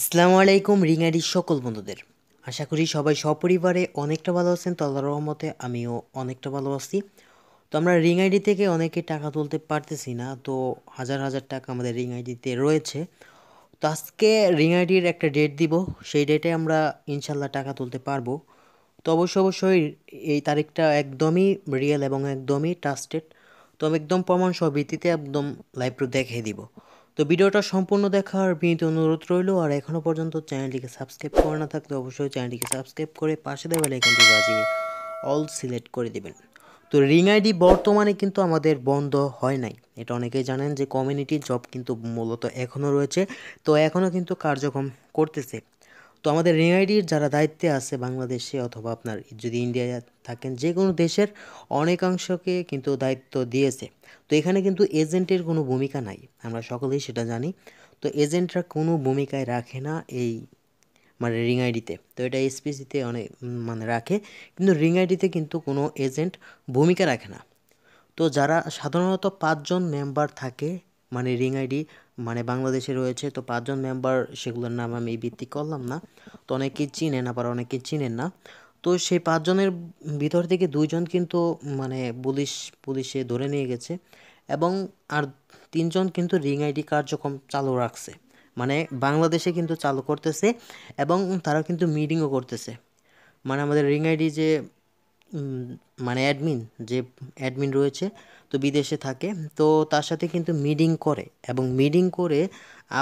আসসালামু আলাইকুম রিঙারির সকল বন্ধুদের আশা করি সবাই সপরিবারে অনেকটা ভালো আছেন তলার রহমতে আমিও অনেকটা ভালো আছি তো আমরা রিং আইডি থেকে অনেকে টাকা তুলতে পারতেছি না তো হাজার হাজার টাকা আমাদের রিং আইডিতে রয়েছে তো আজকে রিং আইডির একটা ডেট দিব সেই ডেটে আমরা ইনশাল্লাহ টাকা তুলতে পারবো তো অবশ্য অবশ্যই এই তারিখটা একদমই রিয়েল এবং একদমই ট্রাস্টেড তো একদম প্রমাণ সহ ভিত্তিতে একদম লাইভ প্রুফ দেখিয়ে দিব তো ভিডিওটা সম্পূর্ণ দেখার বিনীত অনুরোধ রইল আর এখনও পর্যন্ত চ্যানেলটিকে সাবস্ক্রাইব করে না থাকলে অবশ্যই চ্যানেলটিকে সাবস্ক্রাইব করে পাশে দেওয়া আইকনটি বাজিয়ে অল সিলেক্ট করে দেবেন তো রিং আইডি বর্তমানে কিন্তু আমাদের বন্ধ হয় নাই এটা অনেকেই জানেন যে কমিউনিটি জব কিন্তু মূলত এখনও রয়েছে তো এখনও কিন্তু কার্যক্রম করতেছে তো আমাদের রিং আইডির যারা দায়িত্বে আছে বাংলাদেশে অথবা আপনার যদি ইন্ডিয়ায় থাকেন যে কোনো দেশের অনেকাংশকে কিন্তু দায়িত্ব দিয়েছে তো এখানে কিন্তু এজেন্টের কোনো ভূমিকা নাই আমরা সকলেই সেটা জানি তো এজেন্টরা কোনো ভূমিকায় রাখে না এই মানে রিং আইডিতে তো এটা এসপিসিতে অনেক মানে রাখে কিন্তু রিং আইডিতে কিন্তু কোনো এজেন্ট ভূমিকা রাখে না তো যারা সাধারণত পাঁচজন মেম্বার থাকে মানে রিং আইডি মানে বাংলাদেশে রয়েছে তো পাঁচজন মেম্বার সেগুলোর নাম আমি ভিত্তি করলাম না তো অনেকেই চিনেন আবার অনেকে চিনেন না তো সেই পাঁচজনের ভিতর থেকে দুইজন কিন্তু মানে পুলিশ পুলিশে ধরে নিয়ে গেছে এবং আর তিনজন কিন্তু রিং আইডি কার্যক্রম চালু রাখছে মানে বাংলাদেশে কিন্তু চালু করতেছে এবং তারা কিন্তু মিটিংও করতেছে মানে আমাদের রিং আইডি যে মানে অ্যাডমিন যে অ্যাডমিন রয়েছে তো বিদেশে থাকে তো তার সাথে কিন্তু মিডিং করে এবং মিডিং করে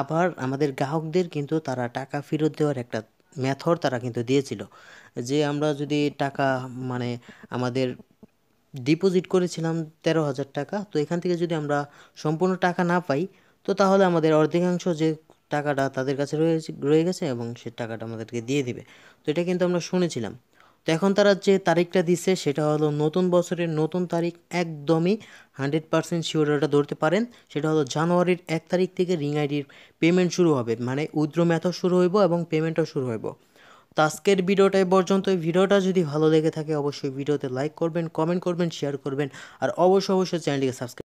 আবার আমাদের গ্রাহকদের কিন্তু তারা টাকা ফেরত দেওয়ার একটা মেথড তারা কিন্তু দিয়েছিল যে আমরা যদি টাকা মানে আমাদের ডিপোজিট করেছিলাম তেরো হাজার টাকা তো এখান থেকে যদি আমরা সম্পূর্ণ টাকা না পাই তো তাহলে আমাদের অর্ধেকাংশ যে টাকাটা তাদের কাছে রয়েছে রয়ে গেছে এবং সে টাকাটা আমাদেরকে দিয়ে দিবে তো এটা কিন্তু আমরা শুনেছিলাম তো এখন তারা যে তারিখটা দিচ্ছে সেটা হলো নতুন বছরের নতুন তারিখ একদমই হান্ড্রেড পার্সেন্ট শিওর ধরতে পারেন সেটা হলো জানুয়ারির এক তারিখ থেকে রিং আইডির পেমেন্ট শুরু হবে মানে উইথড্র ম্যাথও শুরু হইব এবং পেমেন্টও শুরু হইব তো আজকের ভিডিওটা পর্যন্ত ভিডিওটা যদি ভালো লেগে থাকে অবশ্যই ভিডিওতে লাইক করবেন কমেন্ট করবেন শেয়ার করবেন আর অবশ্যই অবশ্যই চ্যানেলটিকে সাবস্ক্রাইব